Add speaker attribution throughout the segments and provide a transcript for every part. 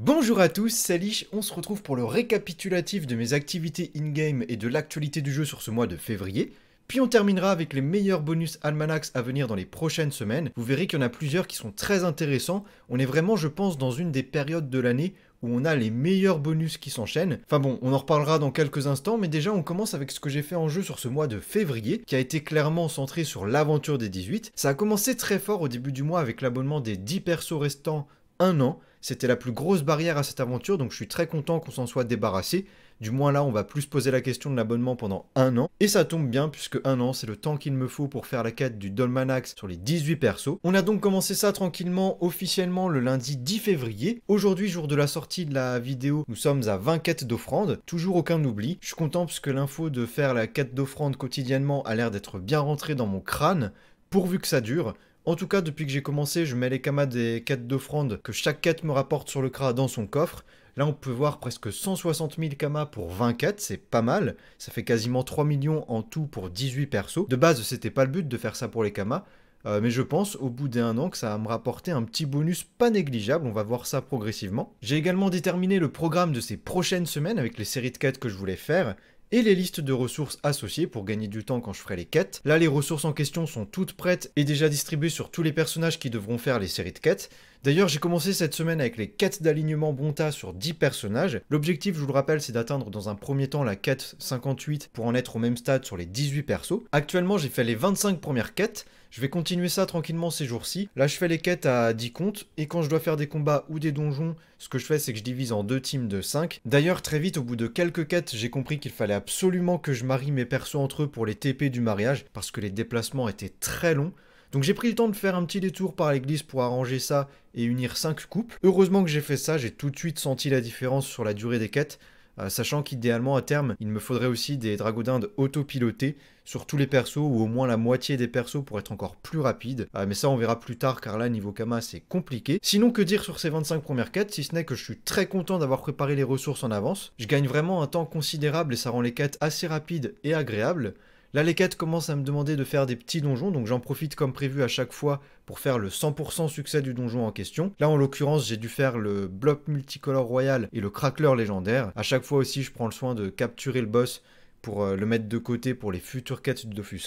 Speaker 1: Bonjour à tous, c'est on se retrouve pour le récapitulatif de mes activités in-game et de l'actualité du jeu sur ce mois de février. Puis on terminera avec les meilleurs bonus almanax à venir dans les prochaines semaines. Vous verrez qu'il y en a plusieurs qui sont très intéressants. On est vraiment, je pense, dans une des périodes de l'année où on a les meilleurs bonus qui s'enchaînent. Enfin bon, on en reparlera dans quelques instants, mais déjà on commence avec ce que j'ai fait en jeu sur ce mois de février, qui a été clairement centré sur l'aventure des 18. Ça a commencé très fort au début du mois avec l'abonnement des 10 persos restants un an. C'était la plus grosse barrière à cette aventure, donc je suis très content qu'on s'en soit débarrassé. Du moins là, on va plus poser la question de l'abonnement pendant un an. Et ça tombe bien, puisque un an, c'est le temps qu'il me faut pour faire la quête du Dolmanax sur les 18 persos. On a donc commencé ça tranquillement, officiellement, le lundi 10 février. Aujourd'hui, jour de la sortie de la vidéo, nous sommes à 20 quêtes d'offrandes. Toujours aucun oubli. Je suis content, puisque l'info de faire la quête d'offrande quotidiennement a l'air d'être bien rentrée dans mon crâne pourvu que ça dure. En tout cas, depuis que j'ai commencé, je mets les kamas des quêtes d'offrande que chaque quête me rapporte sur le Kra dans son coffre. Là, on peut voir presque 160 000 kamas pour 20 quêtes, c'est pas mal. Ça fait quasiment 3 millions en tout pour 18 persos. De base, c'était pas le but de faire ça pour les kamas. Euh, mais je pense au bout d'un an que ça va me rapporter un petit bonus pas négligeable, on va voir ça progressivement. J'ai également déterminé le programme de ces prochaines semaines avec les séries de quêtes que je voulais faire et les listes de ressources associées pour gagner du temps quand je ferai les quêtes. Là, les ressources en question sont toutes prêtes et déjà distribuées sur tous les personnages qui devront faire les séries de quêtes, D'ailleurs, j'ai commencé cette semaine avec les quêtes d'alignement Bonta sur 10 personnages. L'objectif, je vous le rappelle, c'est d'atteindre dans un premier temps la quête 58 pour en être au même stade sur les 18 persos. Actuellement, j'ai fait les 25 premières quêtes. Je vais continuer ça tranquillement ces jours-ci. Là, je fais les quêtes à 10 comptes, et quand je dois faire des combats ou des donjons, ce que je fais, c'est que je divise en deux teams de 5. D'ailleurs, très vite, au bout de quelques quêtes, j'ai compris qu'il fallait absolument que je marie mes persos entre eux pour les TP du mariage, parce que les déplacements étaient très longs. Donc j'ai pris le temps de faire un petit détour par l'église pour arranger ça et unir 5 coupes. Heureusement que j'ai fait ça, j'ai tout de suite senti la différence sur la durée des quêtes, euh, sachant qu'idéalement à terme, il me faudrait aussi des dragodindes autopilotés sur tous les persos ou au moins la moitié des persos pour être encore plus rapide. Euh, mais ça on verra plus tard car là niveau Kama c'est compliqué. Sinon que dire sur ces 25 premières quêtes si ce n'est que je suis très content d'avoir préparé les ressources en avance. Je gagne vraiment un temps considérable et ça rend les quêtes assez rapides et agréables. Là, les quêtes commencent à me demander de faire des petits donjons, donc j'en profite comme prévu à chaque fois pour faire le 100% succès du donjon en question. Là, en l'occurrence, j'ai dû faire le bloc multicolore royal et le crackler légendaire. À chaque fois aussi, je prends le soin de capturer le boss pour euh, le mettre de côté pour les futures quêtes de Dofus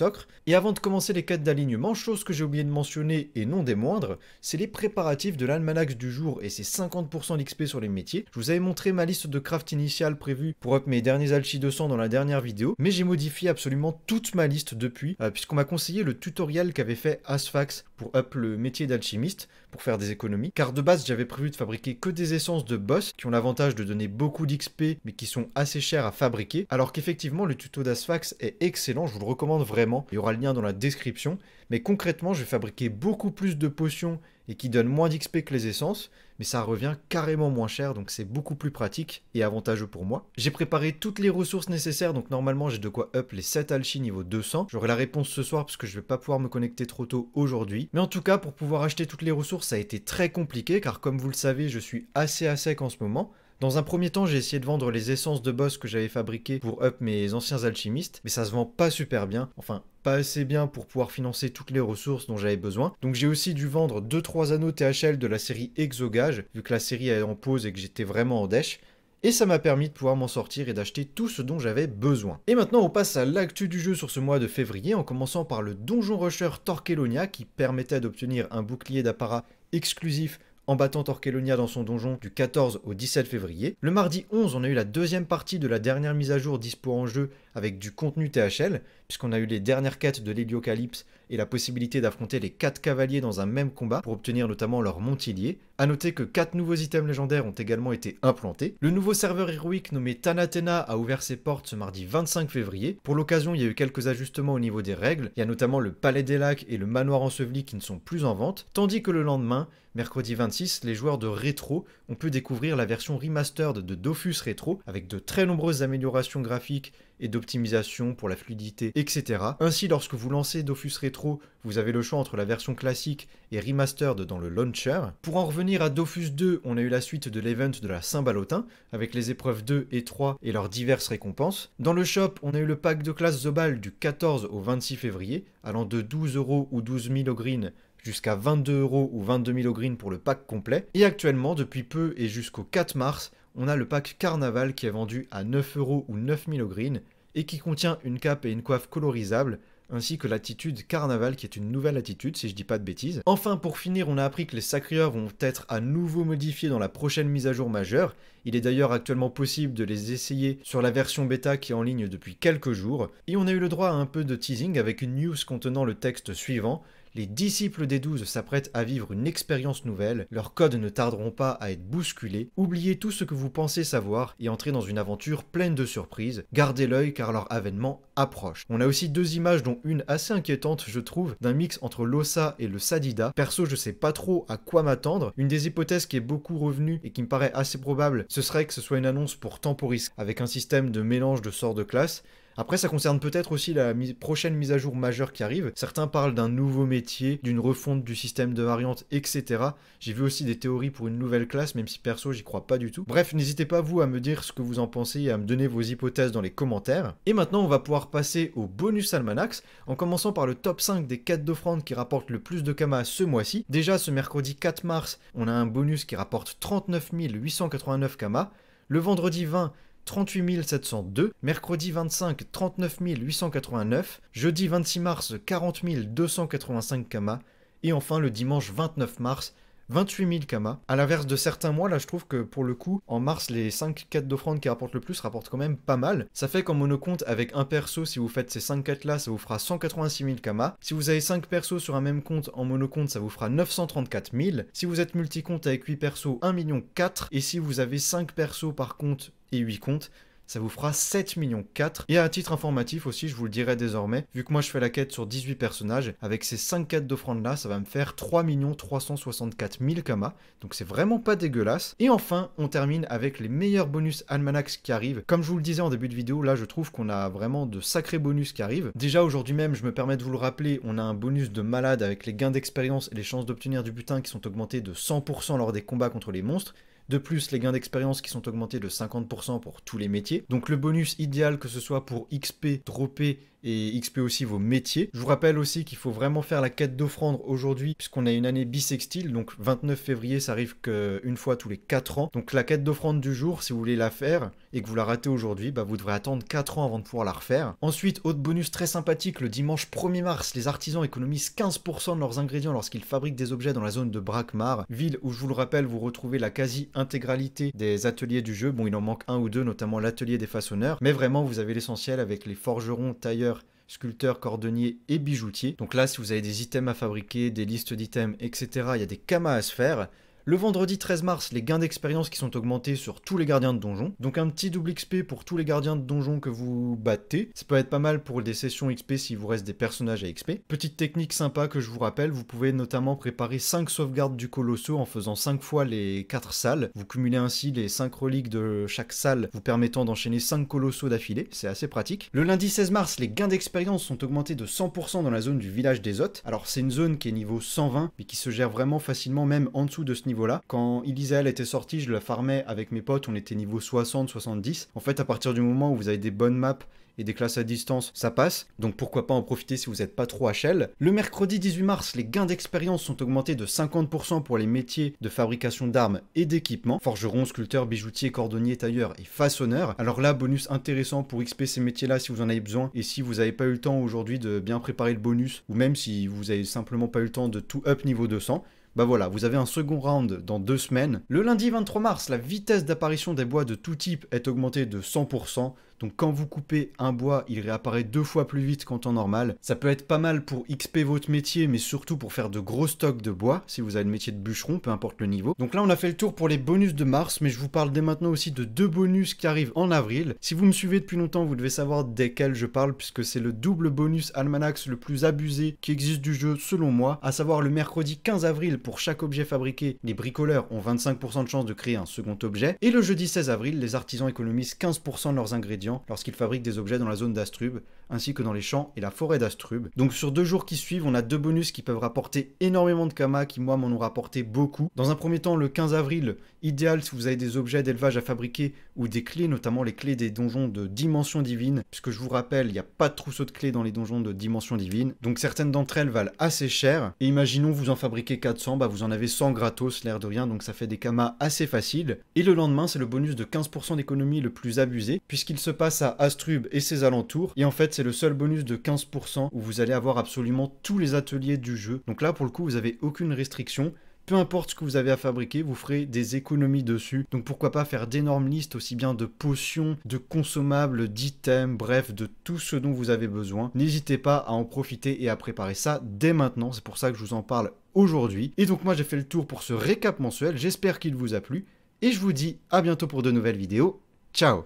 Speaker 1: Et avant de commencer les quêtes d'alignement, chose que j'ai oublié de mentionner et non des moindres, c'est les préparatifs de l'almanach du jour et ses 50% d'XP sur les métiers. Je vous avais montré ma liste de craft initiale prévue pour up mes derniers alchi 200 dans la dernière vidéo, mais j'ai modifié absolument toute ma liste depuis, euh, puisqu'on m'a conseillé le tutoriel qu'avait fait Asfax pour up le métier d'alchimiste pour faire des économies, car de base j'avais prévu de fabriquer que des essences de boss qui ont l'avantage de donner beaucoup d'XP mais qui sont assez chères à fabriquer, alors qu'effectivement le tuto d'Asfax est excellent, je vous le recommande vraiment, il y aura le lien dans la description, mais concrètement je vais fabriquer beaucoup plus de potions et qui donne moins d'XP que les essences, mais ça revient carrément moins cher, donc c'est beaucoup plus pratique et avantageux pour moi. J'ai préparé toutes les ressources nécessaires, donc normalement j'ai de quoi up les 7 alchis niveau 200. J'aurai la réponse ce soir parce que je vais pas pouvoir me connecter trop tôt aujourd'hui. Mais en tout cas, pour pouvoir acheter toutes les ressources, ça a été très compliqué, car comme vous le savez, je suis assez à sec en ce moment. Dans un premier temps, j'ai essayé de vendre les essences de boss que j'avais fabriquées pour up mes anciens alchimistes, mais ça se vend pas super bien. Enfin, pas assez bien pour pouvoir financer toutes les ressources dont j'avais besoin. Donc j'ai aussi dû vendre 2-3 anneaux THL de la série Exogage, vu que la série est en pause et que j'étais vraiment en dèche. Et ça m'a permis de pouvoir m'en sortir et d'acheter tout ce dont j'avais besoin. Et maintenant on passe à l'actu du jeu sur ce mois de février en commençant par le Donjon Rusher Torquelonia qui permettait d'obtenir un bouclier d'apparat exclusif en battant Torquelonia dans son donjon du 14 au 17 février. Le mardi 11, on a eu la deuxième partie de la dernière mise à jour dispo en jeu avec du contenu THL, puisqu'on a eu les dernières quêtes de l'Héliocalypse et la possibilité d'affronter les 4 cavaliers dans un même combat pour obtenir notamment leur montilier. A noter que 4 nouveaux items légendaires ont également été implantés. Le nouveau serveur héroïque nommé Tanatena a ouvert ses portes ce mardi 25 février. Pour l'occasion, il y a eu quelques ajustements au niveau des règles. Il y a notamment le Palais des Lacs et le Manoir Enseveli qui ne sont plus en vente, tandis que le lendemain, mercredi 26, les joueurs de Retro ont pu découvrir la version remastered de Dofus Retro avec de très nombreuses améliorations graphiques et d'optimisation pour la fluidité, etc. Ainsi, lorsque vous lancez Dofus Retro, vous avez le choix entre la version classique et remastered dans le launcher. Pour en revenir à Dofus 2, on a eu la suite de l'event de la Saint-Balotin, avec les épreuves 2 et 3 et leurs diverses récompenses. Dans le shop, on a eu le pack de classe Zobal du 14 au 26 février, allant de 12 euros ou 12 000 au green jusqu'à 22 euros ou 22 000 au green pour le pack complet. Et actuellement, depuis peu et jusqu'au 4 mars, on a le pack Carnaval qui est vendu à 9 euros ou 9000 au green et qui contient une cape et une coiffe colorisables ainsi que l'attitude Carnaval qui est une nouvelle attitude si je dis pas de bêtises. Enfin pour finir on a appris que les sacrieurs vont être à nouveau modifiés dans la prochaine mise à jour majeure. Il est d'ailleurs actuellement possible de les essayer sur la version bêta qui est en ligne depuis quelques jours. Et on a eu le droit à un peu de teasing avec une news contenant le texte suivant les disciples des douze s'apprêtent à vivre une expérience nouvelle, leurs codes ne tarderont pas à être bousculés, oubliez tout ce que vous pensez savoir et entrez dans une aventure pleine de surprises, gardez l'œil car leur avènement approche. On a aussi deux images dont une assez inquiétante je trouve, d'un mix entre l'Ossa et le Sadida, perso je sais pas trop à quoi m'attendre, une des hypothèses qui est beaucoup revenue et qui me paraît assez probable, ce serait que ce soit une annonce pour Temporis, avec un système de mélange de sorts de classe, après, ça concerne peut-être aussi la prochaine mise à jour majeure qui arrive. Certains parlent d'un nouveau métier, d'une refonte du système de variantes, etc. J'ai vu aussi des théories pour une nouvelle classe, même si perso, j'y crois pas du tout. Bref, n'hésitez pas vous à me dire ce que vous en pensez et à me donner vos hypothèses dans les commentaires. Et maintenant, on va pouvoir passer au bonus almanax, en commençant par le top 5 des 4 d'offrandes qui rapportent le plus de Kama ce mois-ci. Déjà, ce mercredi 4 mars, on a un bonus qui rapporte 39 889 Kama. Le vendredi 20, 38 702, mercredi 25 39 889, jeudi 26 mars 40 285 kamas, et enfin le dimanche 29 mars 28 000 kamas. À l'inverse de certains mois, là je trouve que pour le coup, en mars, les 5 quêtes d'offrande qui rapportent le plus rapportent quand même pas mal. Ça fait qu'en monocompte, avec un perso, si vous faites ces 5 quêtes là, ça vous fera 186 000 kamas. Si vous avez 5 persos sur un même compte en monocompte, ça vous fera 934 000. Si vous êtes multicompte avec 8 persos, 1 million 4. Et si vous avez 5 persos par compte et 8 comptes, ça vous fera 7 millions 4. Et à titre informatif aussi, je vous le dirai désormais, vu que moi je fais la quête sur 18 personnages, avec ces 5 quêtes d'offrandes là, ça va me faire 3 364 000 kamas, donc c'est vraiment pas dégueulasse. Et enfin, on termine avec les meilleurs bonus almanax qui arrivent. Comme je vous le disais en début de vidéo, là je trouve qu'on a vraiment de sacrés bonus qui arrivent. Déjà aujourd'hui même, je me permets de vous le rappeler, on a un bonus de malade avec les gains d'expérience et les chances d'obtenir du butin qui sont augmentés de 100% lors des combats contre les monstres. De plus, les gains d'expérience qui sont augmentés de 50% pour tous les métiers. Donc le bonus idéal, que ce soit pour XP, dropé et XP aussi vos métiers. Je vous rappelle aussi qu'il faut vraiment faire la quête d'offrande aujourd'hui puisqu'on a une année bisextile, donc 29 février ça arrive qu'une fois tous les 4 ans. Donc la quête d'offrande du jour, si vous voulez la faire et que vous la ratez aujourd'hui, bah, vous devrez attendre 4 ans avant de pouvoir la refaire. Ensuite, autre bonus très sympathique, le dimanche 1er mars, les artisans économisent 15% de leurs ingrédients lorsqu'ils fabriquent des objets dans la zone de Brakmar, ville où je vous le rappelle, vous retrouvez la quasi-intégralité des ateliers du jeu. Bon, il en manque un ou deux, notamment l'atelier des façonneurs, mais vraiment vous avez l'essentiel avec les forgerons, tailleurs, sculpteur, cordonnier et bijoutier. Donc là, si vous avez des items à fabriquer, des listes d'items, etc., il y a des camas à se faire. Le vendredi 13 mars, les gains d'expérience qui sont augmentés sur tous les gardiens de donjon. Donc un petit double XP pour tous les gardiens de donjon que vous battez. Ça peut être pas mal pour des sessions XP s'il vous reste des personnages à XP. Petite technique sympa que je vous rappelle, vous pouvez notamment préparer 5 sauvegardes du colosso en faisant 5 fois les 4 salles. Vous cumulez ainsi les 5 reliques de chaque salle, vous permettant d'enchaîner 5 colossaux d'affilée. C'est assez pratique. Le lundi 16 mars, les gains d'expérience sont augmentés de 100% dans la zone du village des hôtes. Alors c'est une zone qui est niveau 120, mais qui se gère vraiment facilement même en dessous de ce niveau là Quand elle était sortie je la farmais avec mes potes, on était niveau 60-70. En fait, à partir du moment où vous avez des bonnes maps et des classes à distance, ça passe. Donc pourquoi pas en profiter si vous n'êtes pas trop HL. Le mercredi 18 mars, les gains d'expérience sont augmentés de 50% pour les métiers de fabrication d'armes et d'équipements, forgeron, sculpteur, bijoutier, cordonnier, tailleur et façonneur. Alors là, bonus intéressant pour XP ces métiers-là si vous en avez besoin et si vous n'avez pas eu le temps aujourd'hui de bien préparer le bonus ou même si vous avez simplement pas eu le temps de tout up niveau 200. Bah voilà, vous avez un second round dans deux semaines. Le lundi 23 mars, la vitesse d'apparition des bois de tout type est augmentée de 100%. Donc quand vous coupez un bois, il réapparaît deux fois plus vite qu'en temps normal. Ça peut être pas mal pour XP votre métier, mais surtout pour faire de gros stocks de bois, si vous avez le métier de bûcheron, peu importe le niveau. Donc là, on a fait le tour pour les bonus de mars, mais je vous parle dès maintenant aussi de deux bonus qui arrivent en avril. Si vous me suivez depuis longtemps, vous devez savoir desquels je parle, puisque c'est le double bonus Almanax le plus abusé qui existe du jeu, selon moi, à savoir le mercredi 15 avril pour chaque objet fabriqué, les bricoleurs ont 25% de chance de créer un second objet, et le jeudi 16 avril, les artisans économisent 15% de leurs ingrédients Lorsqu'il lorsqu'ils des objets dans la zone d'Astrub, ainsi que dans les champs et la forêt d'Astrub. Donc sur deux jours qui suivent, on a deux bonus qui peuvent rapporter énormément de Kama, qui moi m'en ont rapporté beaucoup. Dans un premier temps, le 15 avril, idéal si vous avez des objets d'élevage à fabriquer ou des clés, notamment les clés des donjons de Dimension Divine, puisque je vous rappelle, il n'y a pas de trousseau de clés dans les donjons de Dimension Divine, donc certaines d'entre elles valent assez cher, et imaginons vous en fabriquez 400, bah vous en avez 100 gratos, l'air de rien, donc ça fait des kamas assez faciles. Et le lendemain, c'est le bonus de 15% d'économie le plus abusé, puisqu'il se à Astrub et ses alentours. Et en fait, c'est le seul bonus de 15% où vous allez avoir absolument tous les ateliers du jeu. Donc là, pour le coup, vous n'avez aucune restriction. Peu importe ce que vous avez à fabriquer, vous ferez des économies dessus. Donc pourquoi pas faire d'énormes listes aussi bien de potions, de consommables, d'items, bref, de tout ce dont vous avez besoin. N'hésitez pas à en profiter et à préparer ça dès maintenant. C'est pour ça que je vous en parle aujourd'hui. Et donc moi j'ai fait le tour pour ce récap mensuel. J'espère qu'il vous a plu. Et je vous dis à bientôt pour de nouvelles vidéos. Ciao